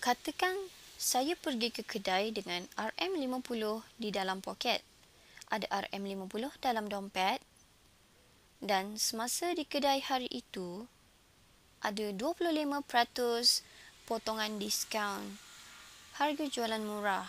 Katakan saya pergi ke kedai dengan RM50 di dalam poket. Ada RM50 dalam dompet. Dan semasa di kedai hari itu, ada 25% potongan diskaun. Harga jualan murah.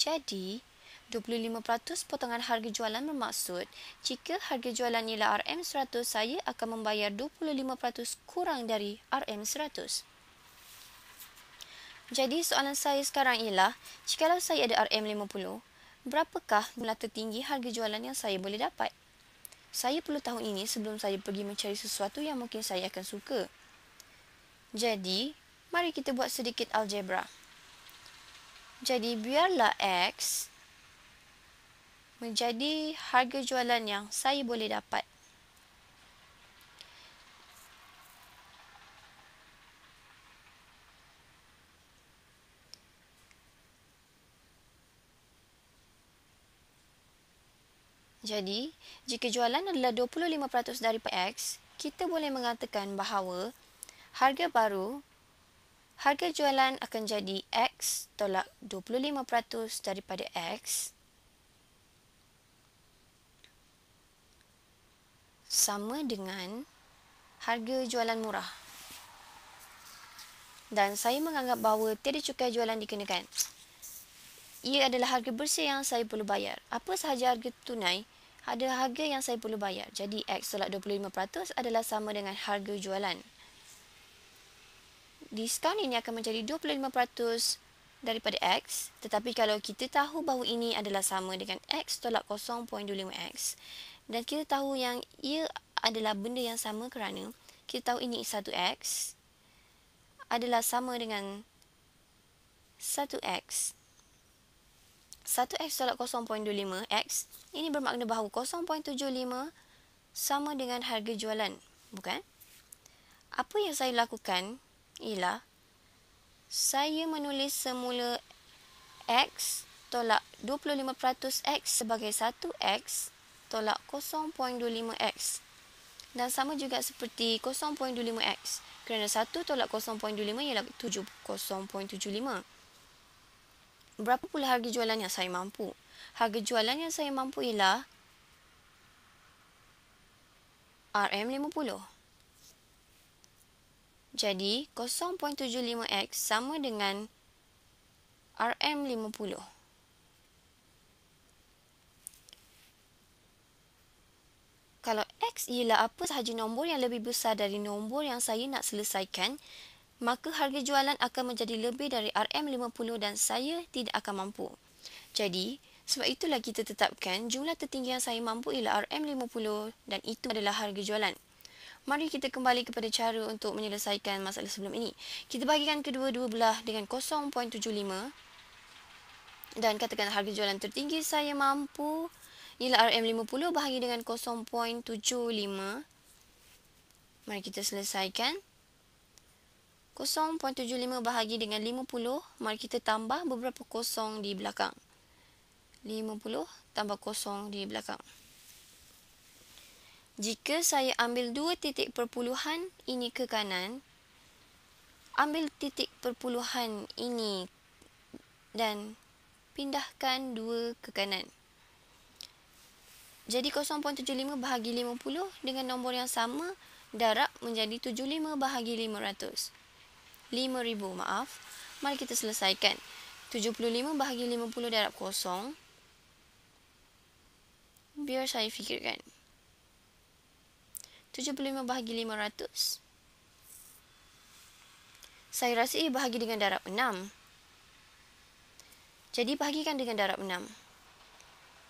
Jadi, 25% potongan harga jualan bermaksud jika harga jualan nilai RM100, saya akan membayar 25% kurang dari RM100. Jadi soalan saya sekarang ialah, jikalau saya ada RM50, berapakah jumlah tertinggi harga jualan yang saya boleh dapat? Saya perlu tahu ini sebelum saya pergi mencari sesuatu yang mungkin saya akan suka. Jadi, mari kita buat sedikit algebra. Jadi, biarlah X menjadi harga jualan yang saya boleh dapat. Jadi, jika jualan adalah 25% dari PX, kita boleh mengatakan bahawa harga baru, harga jualan akan jadi X tolak 25% daripada X. sama dengan harga jualan murah. Dan saya menganggap bahawa tiada cukai jualan dikenakan. Ia adalah harga bersih yang saya perlu bayar. Apa sahaja harga tunai, ada harga yang saya perlu bayar. Jadi X solat 25% adalah sama dengan harga jualan. Diskaun ini akan menjadi 25% daripada X. Tetapi kalau kita tahu bahawa ini adalah sama dengan X tolak 0.25X, dan kita tahu yang ia adalah benda yang sama kerana kita tahu ini satu x adalah sama dengan satu x satu x tolak 0.25x ini bermakna bahawa 0.75 sama dengan harga jualan bukan apa yang saya lakukan ialah saya menulis semula x tolak 25% x sebagai 1x tolak 0.25x dan sama juga seperti 0.25x kerana 1 tolak 0.25 ialah 0.75. Berapa pula harga jualan yang saya mampu? Harga jualan yang saya mampu ialah RM50. Jadi 0.75x sama dengan RM50. X ialah apa sahaja nombor yang lebih besar dari nombor yang saya nak selesaikan, maka harga jualan akan menjadi lebih dari RM50 dan saya tidak akan mampu. Jadi, sebab itulah kita tetapkan jumlah tertinggi yang saya mampu ialah RM50 dan itu adalah harga jualan. Mari kita kembali kepada cara untuk menyelesaikan masalah sebelum ini. Kita bahagikan kedua-dua belah dengan 0.75 dan katakan harga jualan tertinggi saya mampu nilai RM50 bahagi dengan 0.75. Mari kita selesaikan. 0.75 bahagi dengan 50. Mari kita tambah beberapa kosong di belakang. 50 tambah kosong di belakang. Jika saya ambil dua titik perpuluhan ini ke kanan, ambil titik perpuluhan ini dan pindahkan dua ke kanan jadi 0.75 bahagi 50 dengan nombor yang sama darab menjadi 75 bahagi 500. 5000 maaf. Mari kita selesaikan. 75 bahagi 50 darab kosong. Biar saya fikirkan. 75 bahagi 500. Saya rasa ia bahagi dengan darab 6. Jadi bahagikan dengan darab 6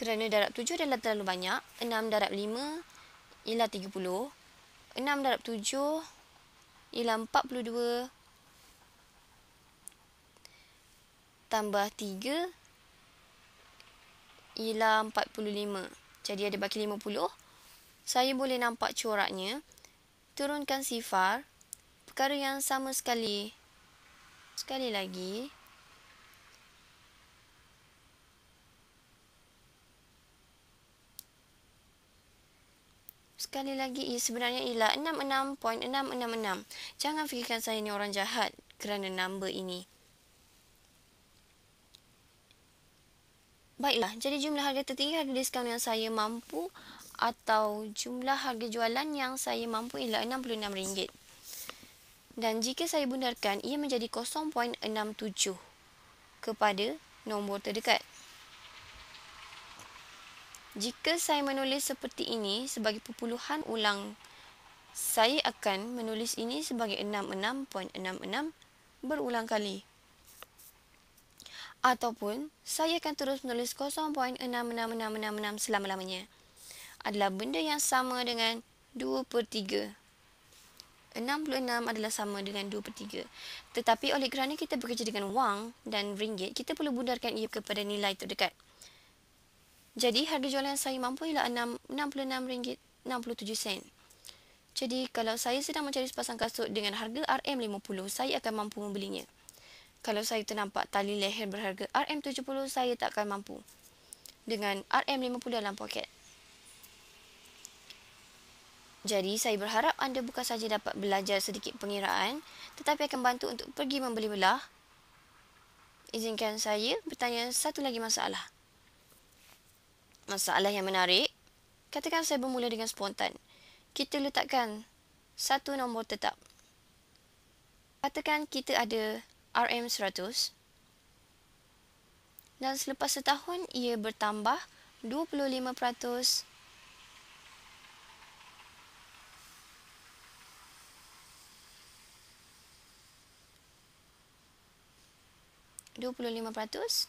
kerana darab 7 adalah terlalu banyak. 6 darab 5 ialah 30. 6 darab 7 ialah 42. Tambah 3 ialah 45. Jadi ada baki 50. Saya boleh nampak coraknya. Turunkan sifar. Perkara yang sama sekali. Sekali lagi. Sekali lagi, ia sebenarnya ialah 66.666. Jangan fikirkan saya ni orang jahat kerana nombor ini. Baiklah, jadi jumlah harga tertinggi harga diskaun yang saya mampu atau jumlah harga jualan yang saya mampu ialah RM66. Dan jika saya bundarkan, ia menjadi 0.67 kepada nombor terdekat. Jika saya menulis seperti ini sebagai perpuluhan ulang, saya akan menulis ini sebagai 66.66 berulang kali. Ataupun, saya akan terus menulis 0.66666 selama-lamanya. Adalah benda yang sama dengan 2 per 3. 66 adalah sama dengan 2 per 3. Tetapi oleh kerana kita bekerja dengan wang dan ringgit, kita perlu bundarkan ia kepada nilai terdekat. Jadi harga jualan saya mampu ialah RM66.67. Jadi kalau saya sedang mencari sepasang kasut dengan harga RM50, saya akan mampu membelinya. Kalau saya ternampak tali leher berharga RM70, saya tak akan mampu. Dengan RM50 dalam poket. Jadi saya berharap anda bukan saja dapat belajar sedikit pengiraan, tetapi akan bantu untuk pergi membeli belah. Izinkan saya bertanya satu lagi masalah masalah yang menarik, katakan saya bermula dengan spontan. Kita letakkan satu nombor tetap. Katakan kita ada RM100 dan selepas setahun ia bertambah 25% peratus,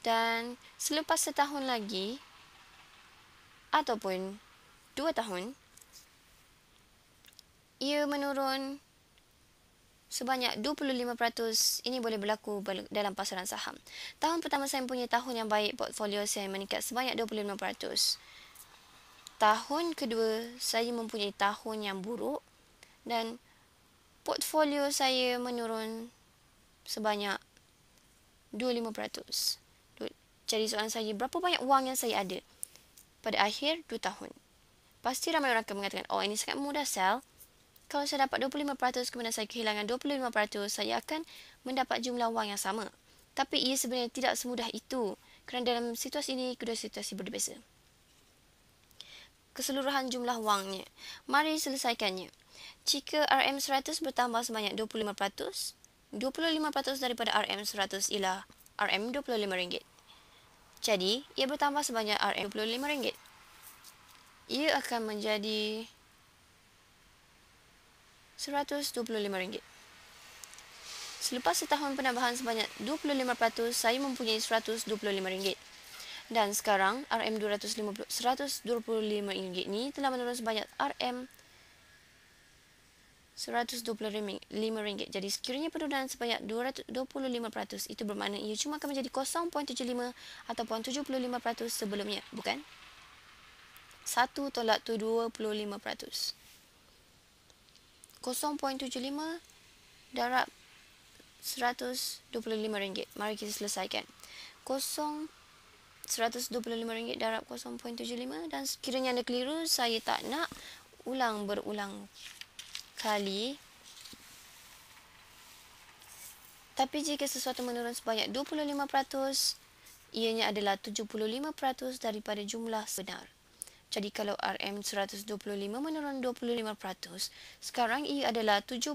dan selepas setahun lagi ataupun dua tahun ia menurun sebanyak 25% ini boleh berlaku dalam pasaran saham. Tahun pertama saya punya tahun yang baik portfolio saya meningkat sebanyak 25%. Tahun kedua saya mempunyai tahun yang buruk dan portfolio saya menurun sebanyak 25%. Jadi soalan saya berapa banyak wang yang saya ada? pada akhir 2 tahun. Pasti ramai orang akan mengatakan, oh ini sangat mudah sel. Kalau saya dapat 25% kemudian saya kehilangan 25%, saya akan mendapat jumlah wang yang sama. Tapi ia sebenarnya tidak semudah itu kerana dalam situasi ini kedua situasi berbeza. Keseluruhan jumlah wangnya. Mari selesaikannya. Jika RM100 bertambah sebanyak 25%, 25% daripada RM100 ialah RM25. ringgit. Jadi, ia bertambah sebanyak RM25. Ia akan menjadi RM125. Selepas setahun penambahan sebanyak 25%, saya mempunyai RM125. Dan sekarang, RM125 ini telah menurun sebanyak RM125. RM125 jadi sekiranya penurunan sebanyak 225% itu bermakna ia cuma akan menjadi 0.75 ataupun 75% sebelumnya bukan 1 tolak tu 25% 0.75 darab RM125. Mari kita selesaikan. 0 RM125 darab 0.75 dan sekiranya anda keliru, saya tak nak ulang berulang. Kali, tapi jika sesuatu menurun sebanyak 25% ianya adalah 75% daripada jumlah sebenar jadi kalau RM125 menurun 25%, sekarang ia adalah 75%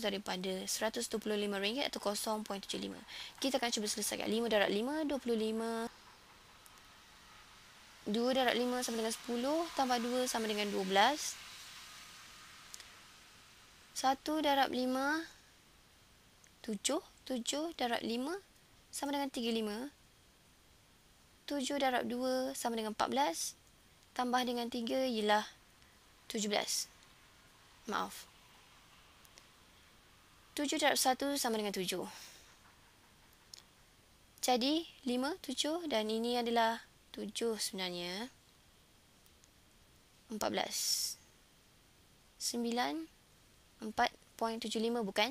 daripada RM125 atau 0.75. Kita akan cuba selesaikan. 5 darat 5, 25. 2 darat 5 sama dengan 10, tambah 2 sama dengan 12. Satu darab lima tujuh tujuh darab lima sama dengan tiga lima tujuh darab dua sama dengan empat belas tambah dengan 3 ialah belas maaf tujuh darab satu sama dengan tujuh jadi lima tujuh dan ini adalah tujuh sebenarnya empat belas sembilan 4.75 bukan?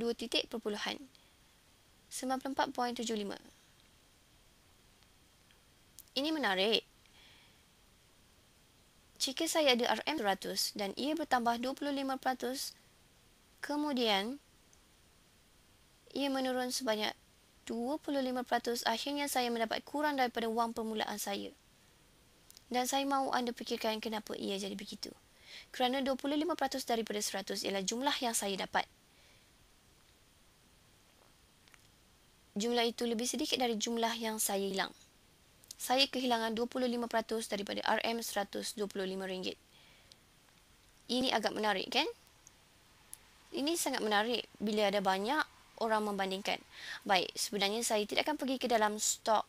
2 titik perpuluhan. 94.75. Ini menarik. Jika saya ada RM100 dan ia bertambah 25%, kemudian ia menurun sebanyak 25%, akhirnya saya mendapat kurang daripada wang permulaan saya. Dan saya mahu anda fikirkan kenapa ia jadi begitu kerana 25% daripada 100 ialah jumlah yang saya dapat. Jumlah itu lebih sedikit dari jumlah yang saya hilang. Saya kehilangan 25% daripada RM125. Ini agak menarik kan? Ini sangat menarik bila ada banyak orang membandingkan. Baik, sebenarnya saya tidak akan pergi ke dalam stok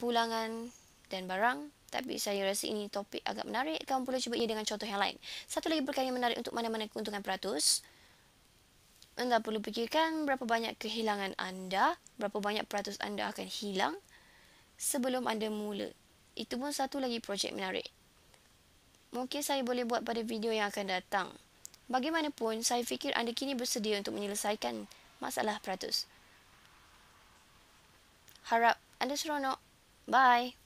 pulangan dan barang tapi saya rasa ini topik agak menarik. Kamu boleh cubanya dengan contoh yang lain. Satu lagi perkara yang menarik untuk mana-mana keuntungan peratus. Anda perlu fikirkan berapa banyak kehilangan anda, berapa banyak peratus anda akan hilang sebelum anda mula. Itu pun satu lagi projek menarik. Mungkin saya boleh buat pada video yang akan datang. Bagaimanapun, saya fikir anda kini bersedia untuk menyelesaikan masalah peratus. Harap anda seronok. Bye.